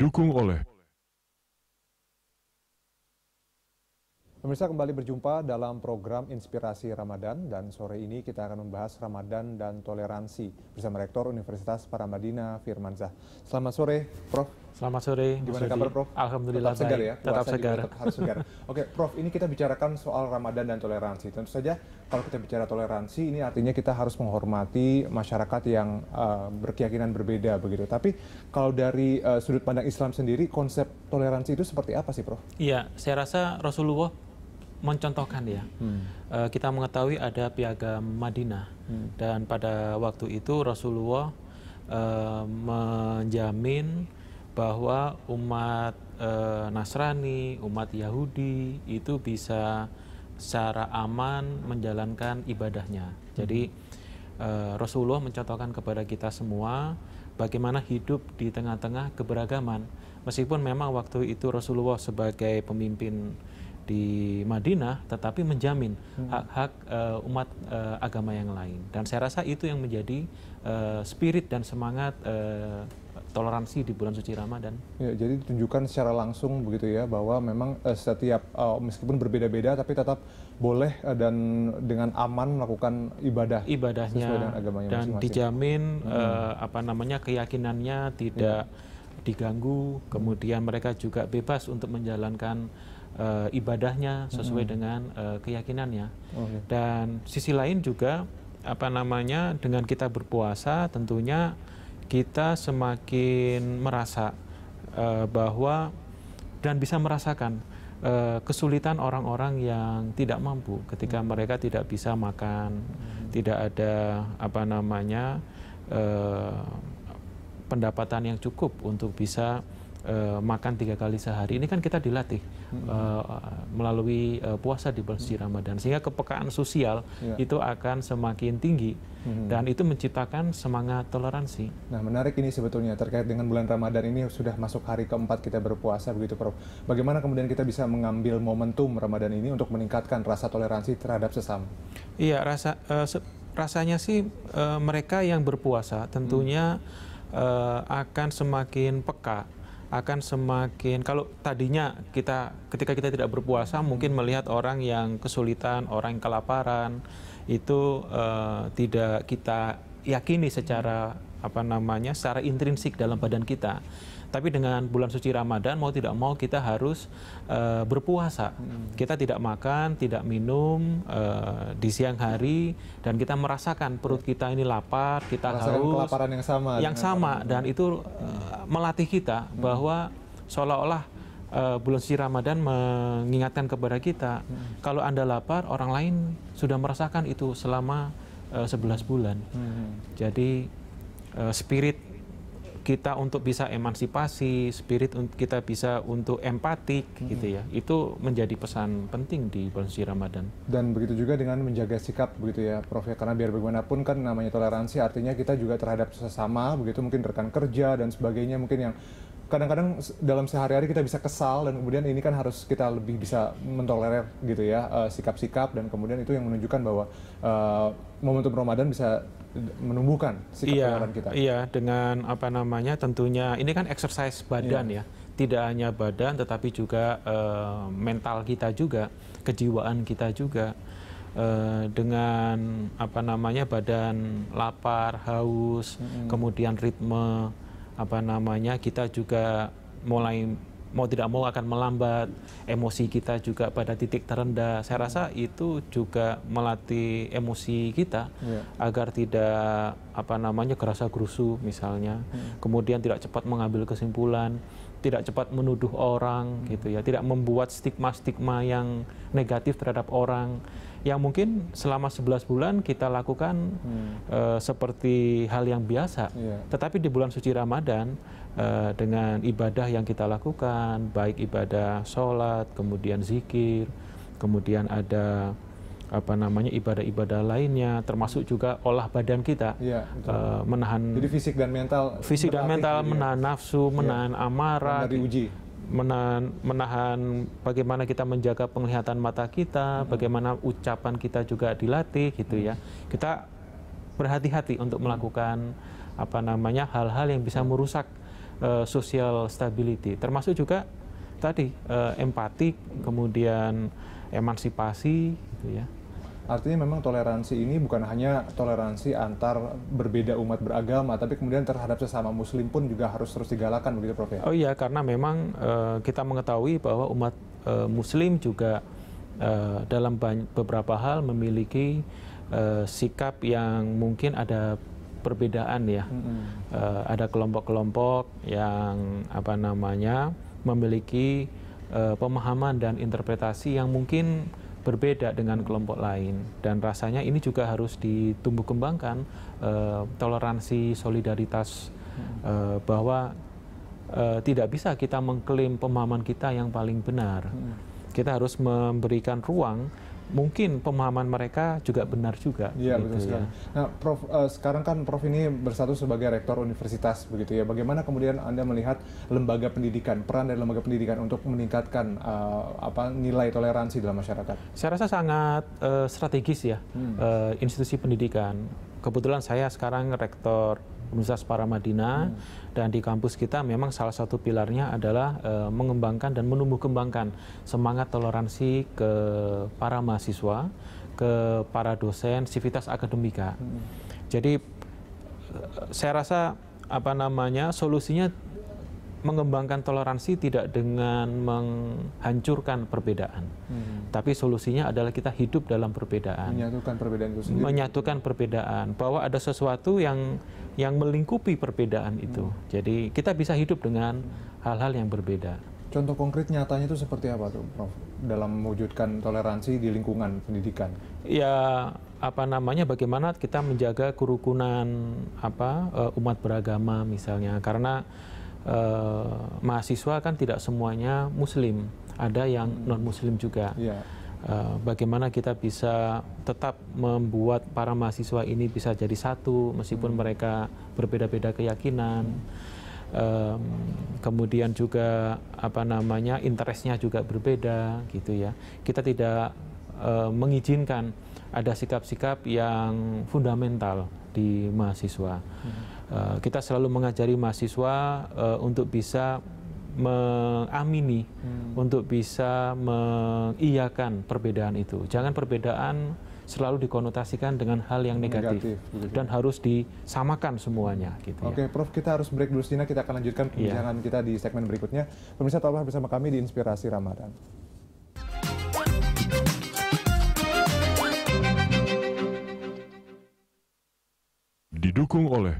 didukung oleh Pemirsa kembali berjumpa dalam program Inspirasi Ramadan dan sore ini kita akan membahas Ramadan dan toleransi bersama Rektor Universitas Paramadina Firmanza. Selamat sore, Prof. Selamat sore. Gimana kabar, Prof? Alhamdulillah tetap segar ya. Tetap Puasa segar. Tetap segar. Oke, Prof, ini kita bicarakan soal Ramadan dan toleransi. Tentu saja kalau kita bicara toleransi ini artinya kita harus menghormati masyarakat yang uh, berkeyakinan berbeda begitu. Tapi kalau dari uh, sudut pandang Islam sendiri konsep toleransi itu seperti apa sih, Prof? Iya, saya rasa Rasulullah mencontohkan ya. Hmm. Uh, kita mengetahui ada piagam Madinah hmm. dan pada waktu itu Rasulullah uh, menjamin bahwa umat uh, Nasrani, umat Yahudi itu bisa secara aman menjalankan ibadahnya. Hmm. Jadi uh, Rasulullah mencontohkan kepada kita semua bagaimana hidup di tengah-tengah keberagaman. Meskipun memang waktu itu Rasulullah sebagai pemimpin di Madinah, tetapi menjamin hmm. hak-hak uh, umat uh, agama yang lain. Dan saya rasa itu yang menjadi uh, spirit dan semangat uh, toleransi di bulan suci Ramadan. Ya, jadi ditunjukkan secara langsung begitu ya bahwa memang uh, setiap uh, meskipun berbeda-beda tapi tetap boleh uh, dan dengan aman melakukan ibadah ibadahnya dan masing -masing. dijamin hmm. uh, apa namanya keyakinannya tidak ya. diganggu, kemudian mereka juga bebas untuk menjalankan uh, ibadahnya sesuai hmm. dengan uh, keyakinannya. Okay. Dan sisi lain juga apa namanya dengan kita berpuasa tentunya kita semakin merasa uh, bahwa dan bisa merasakan uh, kesulitan orang-orang yang tidak mampu ketika hmm. mereka tidak bisa makan, hmm. tidak ada apa namanya uh, pendapatan yang cukup untuk bisa Eh, makan tiga kali sehari ini kan kita dilatih hmm. uh, melalui uh, puasa di bulan suci Ramadan sehingga kepekaan sosial ya. itu akan semakin tinggi hmm. dan itu menciptakan semangat toleransi. Nah menarik ini sebetulnya terkait dengan bulan Ramadan ini sudah masuk hari keempat kita berpuasa begitu Prof. Bagaimana kemudian kita bisa mengambil momentum Ramadan ini untuk meningkatkan rasa toleransi terhadap sesama? Iya rasa uh, rasanya sih uh, mereka yang berpuasa tentunya hmm. uh, akan semakin peka akan semakin kalau tadinya kita ketika kita tidak berpuasa mungkin melihat orang yang kesulitan, orang yang kelaparan itu uh, tidak kita yakini secara apa namanya secara intrinsik dalam badan kita. Tapi dengan bulan suci Ramadan mau tidak mau kita harus uh, berpuasa. Hmm. Kita tidak makan, tidak minum uh, di siang hari dan kita merasakan perut ya. kita ini lapar, kita harus haus. kelaparan yang sama. Yang sama dan itu uh, melatih kita hmm. bahwa seolah-olah uh, bulan suci Ramadan mengingatkan kepada kita hmm. kalau Anda lapar orang lain sudah merasakan itu selama uh, eh, 11 bulan. Hmm. Jadi uh, spirit kita untuk bisa emansipasi, spirit kita bisa untuk empatik -hmm. gitu ya. Hmm. Itu menjadi pesan penting di bulan suci Ramadan. Dan begitu juga dengan menjaga sikap begitu ya Prof ya karena biar bagaimanapun kan namanya toleransi artinya kita juga terhadap sesama begitu mungkin rekan kerja dan sebagainya mungkin yang kadang-kadang dalam sehari-hari kita bisa kesal dan kemudian ini kan harus kita lebih bisa mentolerir gitu ya eh, sikap-sikap uh, dan kemudian itu yang menunjukkan bahwa uh, momentum Ramadan bisa menumbuhkan sikap iya, kita. Iya, dengan apa namanya tentunya ini kan exercise badan iya. ya. Tidak hanya badan tetapi juga uh, mental kita juga, kejiwaan kita juga. dengan apa namanya badan lapar, haus, mm -hmm. kemudian ritme apa namanya kita juga mulai mau tidak mau akan melambat, emosi kita juga pada titik terendah. Saya hmm. rasa itu juga melatih emosi kita yeah. agar tidak apa namanya kerasa gerusu misalnya, Mm. kemudian tidak cepat mengambil kesimpulan, tidak cepat menuduh orang mm. gitu ya, tidak membuat stigma-stigma yang negatif terhadap orang yang mungkin selama 11 bulan kita lakukan hmm. uh, seperti hal yang biasa. Yeah. Tetapi di bulan suci Ramadan uh, dengan ibadah yang kita lakukan, baik ibadah sholat, kemudian zikir, kemudian ada apa namanya ibadah-ibadah lainnya termasuk juga olah badan kita ya, uh, menahan jadi fisik dan mental fisik dan mental menahan ya. nafsu menahan ya. amarah diuji menahan, menahan bagaimana kita menjaga penglihatan mata kita, hmm. bagaimana ucapan kita juga dilatih gitu ya. Kita berhati-hati untuk hmm. melakukan apa namanya hal-hal yang bisa merusak uh, social stability, termasuk juga tadi uh, empati, kemudian emansipasi gitu ya. Artinya memang toleransi ini bukan hanya toleransi antar berbeda umat beragama, tapi kemudian terhadap sesama muslim pun juga harus terus digalakan begitu Prof ya? Oh iya, karena memang uh, kita mengetahui bahwa umat uh, muslim juga uh, dalam beberapa hal memiliki uh, sikap yang mungkin ada perbedaan ya. -hmm. uh, ada kelompok-kelompok yang apa namanya memiliki uh, pemahaman dan interpretasi yang mungkin berbeda dengan kelompok lain dan rasanya ini juga harus ditumbuh kembangkan uh, toleransi solidaritas uh, bahwa uh, tidak bisa kita mengklaim pemahaman kita yang paling benar hmm. kita harus memberikan ruang mungkin pemahaman mereka juga benar juga. Iya gitu, betul ya. sekali. Ya. Nah, Prof, uh, sekarang kan Prof ini bersatu sebagai rektor universitas begitu ya. Bagaimana kemudian anda melihat lembaga pendidikan peran dari lembaga pendidikan untuk meningkatkan uh, apa nilai toleransi dalam masyarakat? Saya rasa sangat uh, strategis ya hmm. uh, institusi pendidikan. Kebetulan saya sekarang rektor Universitas Paramadina hmm. dan di kampus kita memang salah satu pilarnya adalah e, mengembangkan dan menumbuh kembangkan semangat toleransi ke para mahasiswa, ke para dosen, sivitas akademika. Hmm. Jadi eh, saya rasa apa namanya solusinya mengembangkan toleransi tidak dengan menghancurkan perbedaan, hmm. tapi solusinya adalah kita hidup dalam perbedaan. Menyatukan perbedaan itu sendiri. Menyatukan perbedaan bahwa ada sesuatu yang yang melingkupi perbedaan itu. Hmm. Jadi kita bisa hidup dengan hal-hal yang berbeda. Contoh konkret nyatanya itu seperti apa tuh, Prof? Dalam mewujudkan toleransi di lingkungan pendidikan? Ya, apa namanya? Bagaimana kita menjaga kerukunan apa eh, umat beragama misalnya? Karena eh, mahasiswa kan tidak semuanya muslim, ada yang hmm. non muslim juga. Yeah. Ya. bagaimana kita bisa tetap membuat para mahasiswa ini bisa jadi satu meskipun hmm. mereka berbeda-beda keyakinan. Hmm. Um, kemudian juga apa namanya interestnya juga berbeda gitu ya kita tidak uh, mengizinkan ada sikap-sikap yang fundamental di mahasiswa. Hmm. Eh, kita selalu mengajari mahasiswa eh, untuk bisa mengamini, hmm. untuk bisa mengiyakan perbedaan itu. Jangan perbedaan selalu dikonotasikan dengan hal yang negatif, negatif ya. dan harus disamakan semuanya gitu ya. Oke, ya. Prof, kita harus break dulu Sina. kita akan lanjutkan iya. perbincangan yeah. kita di segmen berikutnya. Pemirsa tetaplah bersama kami di Inspirasi Ramadan. Kung Ole.